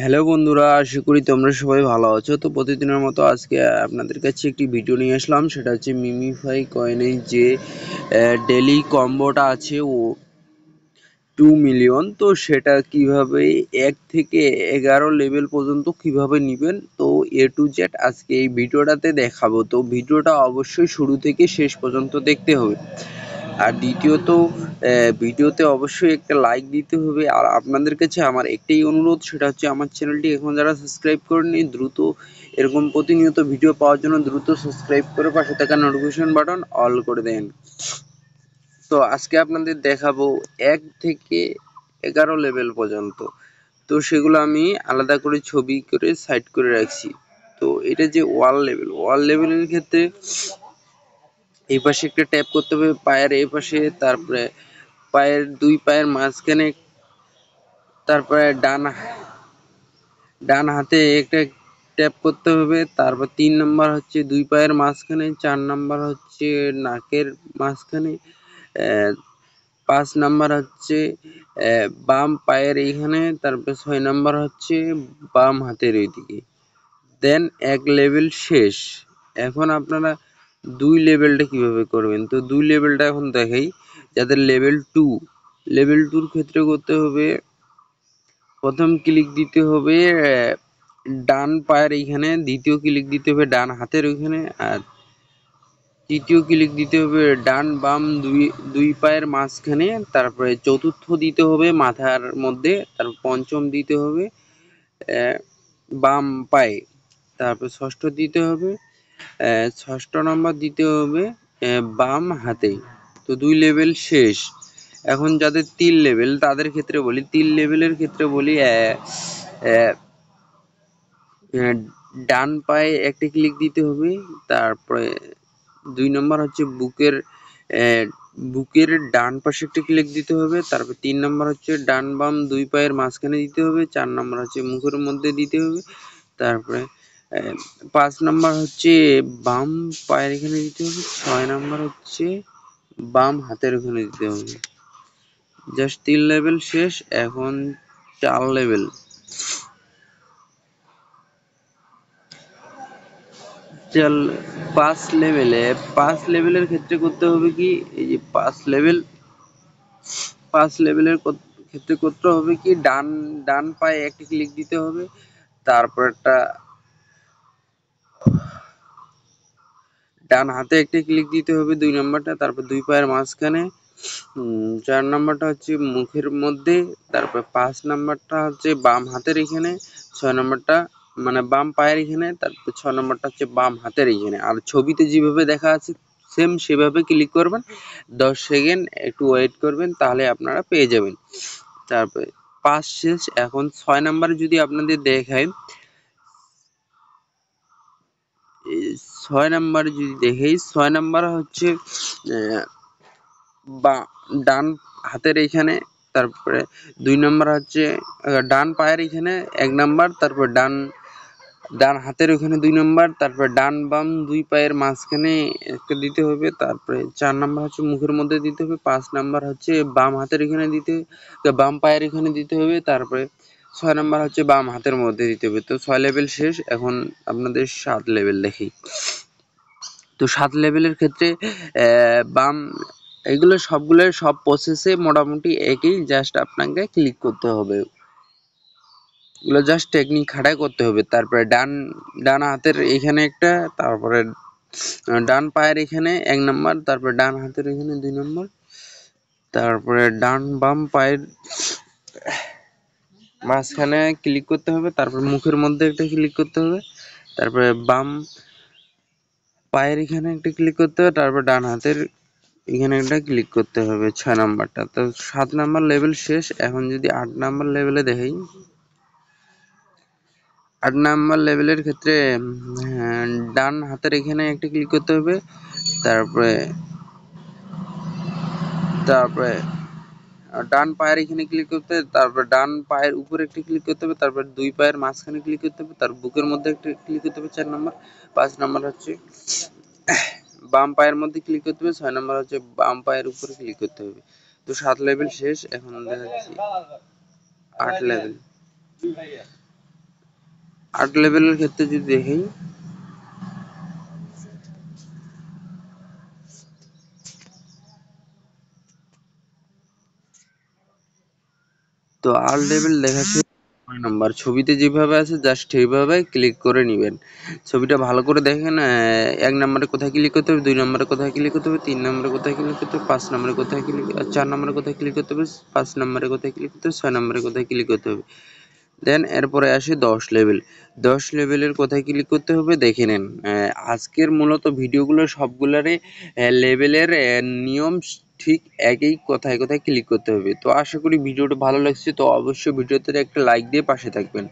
hello বন্ধুরা আশা করি তোমরা সবাই ভালো আছো তো প্রতিদিনের মতো আজকে আপনাদের কাছে একটি ভিডিও নিয়ে আসলাম সেটা হচ্ছে মিমিফাই কয়েনের যে ডেলি কম্বোটা আছে ও টু মিলিয়ন তো সেটা কিভাবে এক থেকে এগারো লেভেল পর্যন্ত কিভাবে নেবেন তো এ টু জেড আজকে এই ভিডিওটাতে দেখাবো তো ভিডিওটা অবশ্যই শুরু থেকে শেষ পর্যন্ত দেখতে হবে আর দ্বিতীয়ত ভিডিওতে অবশ্যই একটা লাইক দিতে হবে আর আপনাদের কাছে আমার একটাই অনুরোধ সেটা হচ্ছে আমার চ্যানেলটি এখন যারা সাবস্ক্রাইব করেনি দ্রুত এরকম প্রতিনিয়ত ভিডিও পাওয়ার জন্য দ্রুত সাবস্ক্রাইব করে পাশে থাকা নোটিফিকেশন বাটন অল করে দেন তো আজকে আপনাদের দেখাবো এক থেকে এগারো লেভেল পর্যন্ত তো সেগুলো আমি আলাদা করে ছবি করে সাইড করে রাখছি তো এটা যে ওয়াল লেভেল ওয়াল লেভেলের ক্ষেত্রে এই পাশে একটা ট্যাপ করতে হবে পায়ের এই পাশে তারপরে পায়ের দুই পায়ের মাঝখানে তারপরে ডান ডান হাতে একটা ট্যাপ করতে হবে তারপর তিন নম্বর হচ্ছে দুই পায়ের মাঝখানে চার নম্বর হচ্ছে নাকের মাঝখানে পাঁচ নাম্বার হচ্ছে বাম পায়ের এইখানে তারপরে ছয় নাম্বার হচ্ছে বাম হাতের ওইদিকে দেন এক লেভেল শেষ এখন আপনারা দুই লেভেলটা কিভাবে করবেন তো দুই লেভেলটা এখন দেখাই যাদের লেভেল টু লেভেল টুর ক্ষেত্রে করতে হবে প্রথম ক্লিক দিতে হবে ডান পায়ের এইখানে দ্বিতীয় ক্লিক দিতে হবে ডান হাতের ওইখানে আর তৃতীয় ক্লিক দিতে হবে ডান বাম দুই দুই পায়ের মাঝখানে তারপরে চতুর্থ দিতে হবে মাথার মধ্যে তার পঞ্চম দিতে হবে বাম পায়ে তারপর ষষ্ঠ দিতে হবে ষষ্ঠ নম্বর দিতে হবে বাম হাতে তো দুই লেভেল শেষ এখন যাদের তিন লেভেল তাদের ক্ষেত্রে বলি তিন লেভেলের ক্ষেত্রে বলি ডান পায়ে একটা ক্লিক দিতে হবে তারপরে দুই নম্বর হচ্ছে বুকের বুকের ডান পাশে একটা ক্লিক দিতে হবে তারপর তিন নম্বর হচ্ছে ডান বাম দুই পায়ের মাঝখানে দিতে হবে চার নম্বর হচ্ছে মুখের মধ্যে দিতে হবে তারপরে পাঁচ নাম্বার হচ্ছে বাম পায়ের এখানে দিতে হবে ছয় নাম্বার হচ্ছে বাম হাতের ওখানে দিতে হবে জাস্ট তিন লেভেল শেষ এখন চার লেভেল চার পাঁচ লেভেলে পাঁচ লেভেলের ক্ষেত্রে করতে হবে কি এই যে পাঁচ লেভেল পাঁচ লেভেলের ক্ষেত্রে করতে হবে কি ডান ডান পায়ে একটি ক্লিক দিতে হবে তারপর একটা ডান হাতে একটি ক্লিক দিতে হবে দুই টা তারপর দুই পায়ের মাঝখানে চার টা হচ্ছে মুখের মধ্যে তারপর পাঁচ নাম্বারটা হচ্ছে বাম হাতের এখানে ছয় নম্বরটা মানে বাম পায়ের এখানে তারপর ছয় টা হচ্ছে বাম হাতের এখানে আর ছবিতে যেভাবে দেখা আছে সেম সেভাবে ক্লিক করবেন দশ সেকেন্ড একটু ওয়েট করবেন তাহলে আপনারা পেয়ে যাবেন তারপর পাঁচ শেষ এখন ছয় নাম্বার যদি আপনাদের দেখায় ছয় নাম্বার যদি দেখি ছয় নাম্বার হচ্ছে বা ডান হাতের এইখানে তারপরে দুই নাম্বার হচ্ছে ডান পায়ের এখানে এক নাম্বার তারপর ডান ডান হাতের ওখানে দুই নাম্বার তারপরে ডান বাম দুই পায়ের মাঝখানে একটা দিতে হবে তারপরে চার নাম্বার হচ্ছে মুখের মধ্যে দিতে হবে পাঁচ নাম্বার হচ্ছে বাম হাতের এখানে দিতে বাম পায়ের এখানে দিতে হবে তারপরে ছয় নাম্বার হচ্ছে বাম হাতের মধ্যে দিতে হবে তো ছয় লেভেল শেষ এখন আপনাদের সাত লেভেল দেখি তো সাত লেভেলের ক্ষেত্রে বাম এগুলো সবগুলো সব প্রসেসে মোটামুটি একই জাস্ট আপনাকে ক্লিক করতে হবে এগুলো জাস্ট টেকনিক খাটাই করতে হবে তারপরে ডান ডান হাতের এখানে একটা তারপরে ডান পায়ের এখানে এক নম্বর তারপরে ডান হাতের এখানে দুই নম্বর তারপরে ডান বাম পায়ের মাঝখানে ক্লিক করতে হবে তারপর মুখের মধ্যে একটা ক্লিক করতে হবে তারপরে বাম পায়ের এখানে একটা ক্লিক করতে হবে তারপর ডান হাতের এখানে একটা ক্লিক করতে হবে ছয় নাম্বারটা তো সাত নাম্বার লেভেল শেষ এখন যদি আট নাম্বার লেভেলে দেখাই আট নাম্বার লেভেলের ক্ষেত্রে ডান হাতের এখানে একটা ক্লিক করতে হবে তারপরে তারপরে ডান পায়ের এখানে ক্লিক করতে হবে তারপর ডান পায়ের উপরে একটি ক্লিক করতে হবে তারপর দুই পায়ের মাঝখানে ক্লিক করতে হবে তার বুকের মধ্যে একটি ক্লিক করতে হবে চার নম্বর পাঁচ নম্বর হচ্ছে বাম পায়ের মধ্যে ক্লিক করতে হবে ছয় নম্বর হচ্ছে বাম পায়ের উপরে ক্লিক করতে হবে তো সাত লেভেল শেষ এখন দেখাচ্ছি আট লেভেল আট লেভেলের ক্ষেত্রে যদি দেখি তো আর লেভেল লেখা ছয় নাম্বার ছবিতে যেভাবে আছে জাস্ট সেইভাবে ক্লিক করে নেবেন ছবিটা ভালো করে দেখেন এক নম্বরে কোথায় ক্লিক করতে হবে দুই নম্বরে কোথায় ক্লিক করতে হবে তিন নম্বরে কোথায় ক্লিক করতে হবে পাঁচ নম্বরে কোথায় ক্লিক চার নম্বরে কোথায় ক্লিক করতে হবে পাঁচ নম্বরে কোথায় ক্লিক করতে হবে ছয় নম্বরে কোথায় ক্লিক করতে হবে দেন এরপরে আসে দশ লেভেল দশ লেভেলের কোথায় ক্লিক করতে হবে দেখে নেন আজকের মূলত ভিডিওগুলো সবগুলারই লেভেলের নিয়ম ঠিক একই কথায় কথায় ক্লিক করতে হবে তো আশা করি ভিডিওটা ভালো লাগছে তো অবশ্যই ভিডিওতে একটা লাইক দিয়ে পাশে থাকবেন